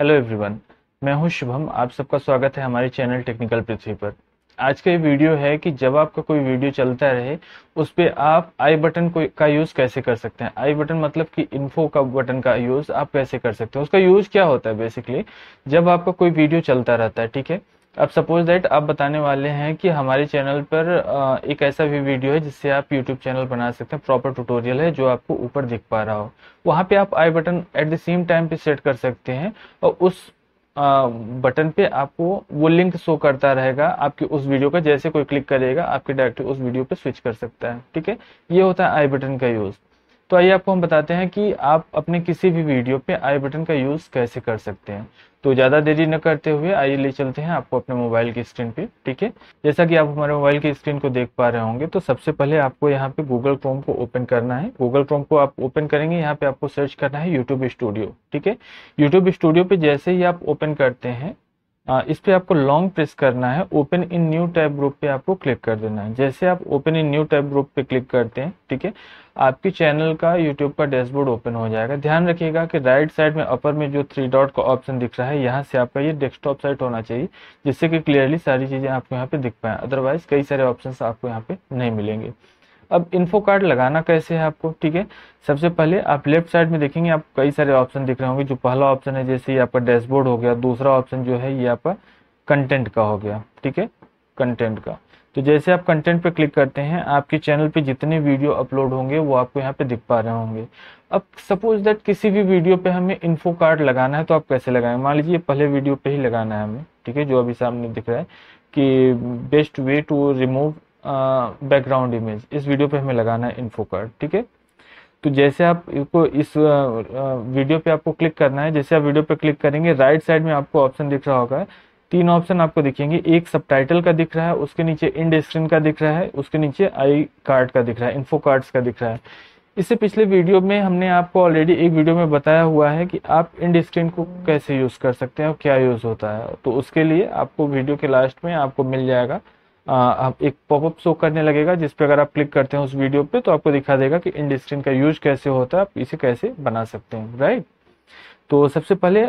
hello everyone मैं हूं शुभम आप सबका स्वागत है हमारे चैनल टेक्निकल पृथ्वी पर आज का ये वीडियो है कि जब आपका कोई वीडियो चलता रहे उस पर आप आई बटन का यूज़ कैसे कर सकते हैं आई बटन मतलब कि इन्फो का बटन का यूज़ आप कैसे कर सकते हैं उसका यूज़ क्या होता है बेसिकली जब आपका कोई वीडियो चलता रहता है ठीक है अब सपोज़ दैट आप बताने वाले हैं कि हमारे चैनल पर एक ऐसा भी वीडियो है जिससे आप यूट्यूब चैनल बना सकते हैं प्रॉपर ट्यूटोरियल है जो आपको ऊपर दिख पा रहा हो वहाँ पे आप I button at the same time पे सेट कर सकते हैं और उस बटन पे आपको वो लिंक शो करता रहेगा आपके उस वीडियो का जैसे कोई क्लिक करेगा आपके डायरेक्ट उस वीडियो पे स्विच कर सकता है ठीक है ये होता है आई बटन का यूज़ तो आइए आपको हम बताते हैं कि आप अपने किसी भी वीडियो पे आई बटन का यूज़ कैसे कर सकते हैं तो ज़्यादा देरी न करते हुए आइए ले चलते हैं आपको अपने मोबाइल की स्क्रीन पे ठीक है जैसा कि आप हमारे मोबाइल की स्क्रीन को देख पा रहे होंगे तो सबसे पहले आपको यहाँ पे गूगल क्रोम को ओपन करना है गूगल क्रोम को आप ओपन करेंगे यहाँ पे आपको सर्च करना है यूट्यूब स्टूडियो ठीक है यूट्यूब स्टूडियो पर जैसे ही आप ओपन करते हैं इस पर आपको लॉन्ग प्रेस करना है open in new tab group पे आपको क्लिक कर देना है जैसे आप open in new tab group पे क्लिक करते हैं ठीक है आपकी चैनल का यूट्यूब का डैशबोर्ड ओपन हो जाएगा ध्यान रखिएगा कि राइट साइड में अपर में जो थ्री डॉट का ऑप्शन दिख रहा है यहाँ से आपका ये डेस्कटॉप साइट होना चाहिए जिससे कि क्लियरली सारी चीज़ें आपको यहाँ पे दिख पाए अदरवाइज कई सारे ऑप्शन आपको यहाँ पे नहीं मिलेंगे अब इन्फो कार्ड लगाना कैसे है आपको ठीक है सबसे पहले आप लेफ्ट साइड में देखेंगे आप कई सारे ऑप्शन दिख रहे होंगे जो पहला ऑप्शन है जैसे ये आपका डैशबोर्ड हो गया दूसरा ऑप्शन जो है ये आपका कंटेंट का हो गया ठीक है कंटेंट का तो जैसे आप कंटेंट पे क्लिक करते हैं आपके चैनल पे जितने वीडियो अपलोड होंगे वो आपको यहाँ पे दिख पा रहे होंगे अब सपोज दैट किसी भी वीडियो पे हमें इन्फो कार्ड लगाना है तो आप कैसे लगाएंगे मान लीजिए पहले वीडियो पे ही लगाना है हमें ठीक है जो अभी सामने दिख रहा है कि best way to remove background image इस वीडियो पे हमें लगाना है इन्फो कार्ड ठीक है तो जैसे आप इसको इस वीडियो पे आपको क्लिक करना है जैसे आप वीडियो पे क्लिक करेंगे राइट साइड में आपको ऑप्शन दिख रहा होगा तीन ऑप्शन आपको दिखेंगे एक सबटाइटल का दिख रहा है उसके नीचे इंड स्क्रीन का दिख रहा है उसके नीचे आई कार्ड का दिख रहा है इन्फो कार्ड्स का दिख रहा है इससे पिछले वीडियो में हमने आपको ऑलरेडी एक वीडियो में बताया हुआ है कि आप इंड स्क्रीन को कैसे यूज़ कर सकते हैं और क्या यूज़ होता है तो उसके लिए आपको वीडियो के लास्ट में आपको मिल जाएगा एक पॉपअप शो करने लगेगा जिस पर अगर आप क्लिक करते हैं उस वीडियो पे तो आपको दिखा देगा कि इंडस्ट्रीन का यूज कैसे होता है आप इसे कैसे बना सकते हैं राइट तो सबसे पहले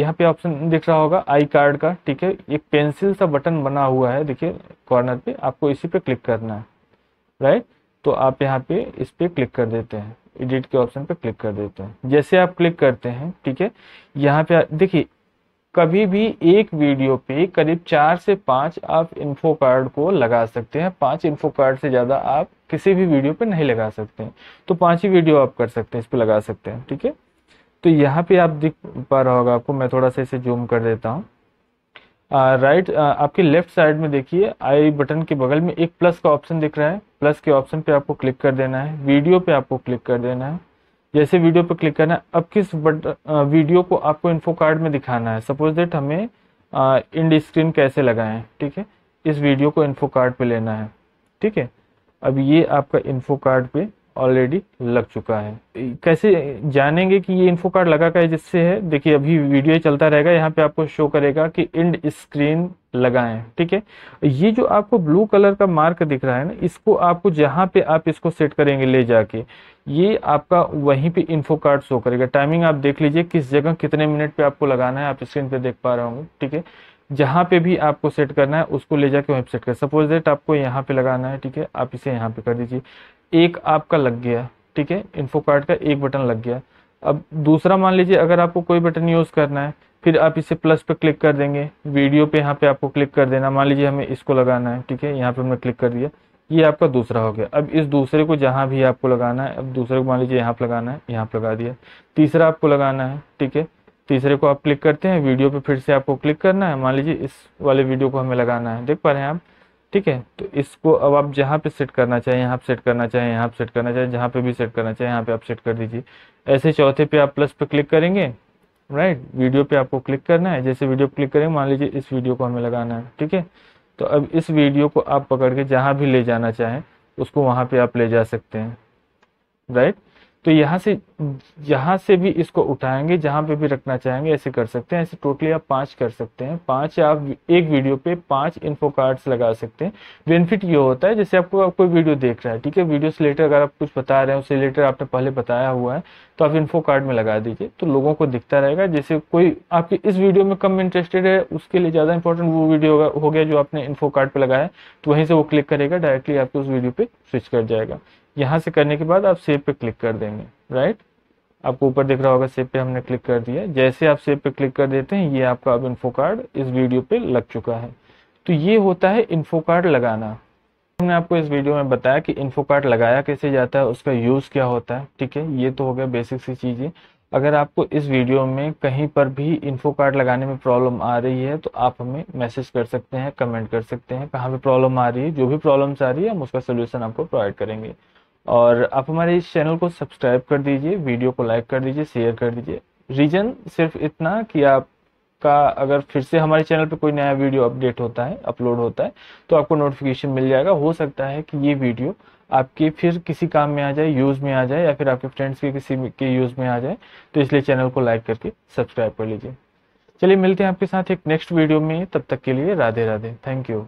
यहाँ पे ऑप्शन दिख रहा होगा आई कार्ड का ठीक है एक पेंसिल सा बटन बना हुआ है देखिए कॉर्नर पे आपको इसी पे क्लिक करना है राइट तो आप यहाँ पे इस पे क्लिक कर देते हैं एडिट के ऑप्शन पे क्लिक कर देते हैं जैसे आप क्लिक करते हैं ठीक है यहाँ पे देखिए कभी भी एक वीडियो पे करीब चार से पांच आप इन्फो कार्ड को लगा सकते हैं पांच इन्फो कार्ड से ज़्यादा आप किसी भी वीडियो पे नहीं लगा सकते हैं तो पांच ही वीडियो आप कर सकते हैं इस पर लगा सकते हैं ठीक है तो यहाँ पे आप दिख पा रहा होगा आपको मैं थोड़ा सा इसे जूम कर देता हूँ राइट आपके लेफ्ट साइड में देखिए आई बटन के बगल में एक प्लस का ऑप्शन दिख रहा है प्लस के ऑप्शन पे आपको क्लिक कर देना है वीडियो पे आपको क्लिक कर देना है जैसे वीडियो पर क्लिक करना है अब किस बट वीडियो को आपको इन्फो कार्ड में दिखाना है सपोज दैट हमें इंड स्क्रीन कैसे लगाएं ठीक है इस वीडियो को इन्फो कार्ड पे लेना है ठीक है अब ये आपका इन्फो कार्ड पे ऑलरेडी लग चुका है कैसे जानेंगे कि ये इन्फो कार्ड लगा का है जिससे है देखिए अभी वीडियो चलता रहेगा यहाँ पे आपको शो करेगा कि इंड स्क्रीन लगाएं ठीक है ये जो आपको ब्लू कलर का मार्क दिख रहा है ना इसको आपको जहाँ पे आप इसको सेट करेंगे ले जाके ये आपका वहीं पे इन्फो कार्ड शो करेगा टाइमिंग आप देख लीजिए किस जगह कितने मिनट पे आपको लगाना है आप स्क्रीन पे देख पा रहे होंगे ठीक है जहाँ पे भी आपको सेट करना है उसको ले जाके वहीं सेट कर सपोज दैट आपको यहाँ पे लगाना है ठीक है आप इसे यहाँ पे कर दीजिए एक आपका लग गया ठीक है इन्फो कार्ड का एक बटन लग गया अब दूसरा मान लीजिए अगर आपको कोई बटन यूज़ करना है फिर आप इसे प्लस पे क्लिक कर देंगे वीडियो पे यहाँ पे आपको क्लिक कर देना मान लीजिए हमें इसको लगाना है ठीक है यहाँ पे हमने क्लिक कर दिया ये आपका दूसरा हो गया अब इस दूसरे को जहाँ भी आपको लगाना है अब दूसरे को मान लीजिए यहाँ पर लगाना है यहाँ पर लगा दिया तीसरा आपको लगाना है ठीक है तीसरे को आप क्लिक करते हैं वीडियो पे फिर से आपको क्लिक करना है मान लीजिए इस वाले वीडियो को हमें लगाना है देख पा रहे हैं आप ठीक है तो इसको अब आप जहाँ पे सेट करना चाहें यहाँ पे सेट करना चाहें यहाँ पे सेट करना चाहें जहाँ पे भी सेट करना चाहें यहाँ पे आप सेट कर दीजिए ऐसे चौथे पे आप प्लस पे क्लिक करेंगे राइट वीडियो पे आपको क्लिक करना है जैसे वीडियो क्लिक करेंगे मान लीजिए इस वीडियो को हमें लगाना है ठीक है तो अब इस वीडियो को आप पकड़ के जहाँ भी ले जाना चाहें उसको वहाँ पर आप ले जा सकते हैं राइट तो यहाँ से यहाँ से भी इसको उठाएंगे जहाँ पे भी रखना चाहेंगे ऐसे कर सकते हैं ऐसे टोटली आप पांच कर सकते हैं पांच आप एक वीडियो पे पांच इन्फो कार्ड्स लगा सकते हैं बेनिफिट ये होता है जैसे आपको आप कोई वीडियो देख रहा है ठीक है वीडियो से रिलेटेड अगर आप कुछ बता रहे हैं उससे रिलेटेड आपने पहले बताया हुआ है तो आप इन्फो कार्ड में लगा दीजिए तो लोगों को दिखता रहेगा जैसे कोई आपके इस वीडियो में कम इंटरेस्टेड है उसके लिए ज़्यादा इंपॉर्टेंट वो वीडियो हो गया जो आपने इन्फो कार्ड पर लगाया तो वहीं से वो क्लिक करेगा डायरेक्टली आपके उस वीडियो पर स्विच कर जाएगा यहाँ से करने के बाद आप सेव पे क्लिक कर देंगे राइट आपको ऊपर दिख रहा होगा सेव पे हमने क्लिक कर दिया जैसे आप सेव पे क्लिक कर देते हैं ये आपका अब इन्फो कार्ड इस वीडियो पे लग चुका है तो ये होता है इन्फो कार्ड लगाना हमने आपको इस वीडियो में बताया कि इन्फो कार्ड लगाया कैसे जाता है उसका यूज़ क्या होता है ठीक है ये तो हो गया बेसिक सी चीज़ें अगर आपको इस वीडियो में कहीं पर भी इन्फो कार्ड लगाने में प्रॉब्लम आ रही है तो आप हमें मैसेज कर सकते हैं कमेंट कर सकते हैं कहाँ पे प्रॉब्लम आ रही है जो भी प्रॉब्लम्स आ रही है हम उसका सोल्यूशन आपको प्रोवाइड करेंगे और आप हमारे इस चैनल को सब्सक्राइब कर दीजिए वीडियो को लाइक कर दीजिए शेयर कर दीजिए रीज़न सिर्फ इतना कि आपका अगर फिर से हमारे चैनल पे कोई नया वीडियो अपडेट होता है अपलोड होता है तो आपको नोटिफिकेशन मिल जाएगा हो सकता है कि ये वीडियो आपके फिर किसी काम में आ जाए यूज़ में आ जाए या फिर आपके फ्रेंड्स के किसी के यूज़ में आ जाए तो इसलिए चैनल को लाइक करके सब्सक्राइब कर लीजिए चलिए मिलते हैं आपके साथ एक नेक्स्ट वीडियो में तब तक के लिए राधे राधे थैंक यू